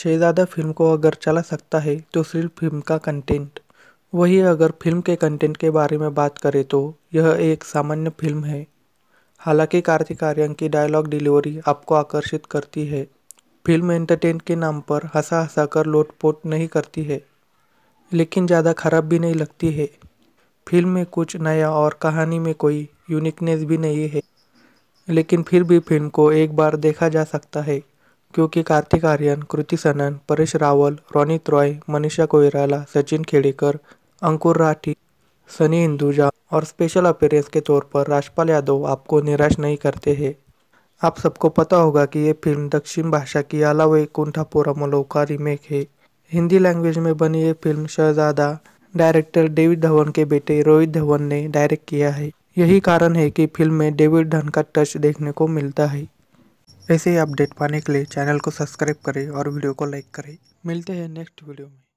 शहजादा film को अगर चला सकता है तो सिर्फ फिल्म का कंटेंट वही अगर फिल्म के कंटेंट के बारे में बात करें तो यह एक सामान्य फिल्म है हालांकि कार्तिक आर्यन की डायलॉग डिलीवरी आपको आकर्षित करती है फिल्म एंटरटेन के नाम पर हंसा हंसा कर लोटपोट नहीं करती है लेकिन ज़्यादा खराब भी नहीं लगती है फिल्म में कुछ नया और कहानी में कोई यूनिकनेस भी नहीं है लेकिन फिर भी फिल्म को एक बार देखा जा सकता है क्योंकि कार्तिक आर्यन कृति सनन परेश रावल रॉनित रॉय मनीषा कोयराला सचिन खेड़ेकर अंकुर राठी सनी हिंदुजा और स्पेशल अपेयरेंस के तौर पर राजपाल यादव आपको निराश नहीं करते हैं आप सबको पता होगा कि ये फिल्म दक्षिण भाषा की अलावे कुंठापुरमलो का रीमेक है हिंदी लैंग्वेज में बनी ये film Shehzada director David Dhawan के बेटे रोहित धवन ने डायरेक्ट किया है यही कारण है कि फिल्म में डेविड धन का टच देखने को मिलता है ऐसे ही अपडेट पाने के लिए चैनल को सब्सक्राइब करें और वीडियो को लाइक करें मिलते हैं नेक्स्ट वीडियो में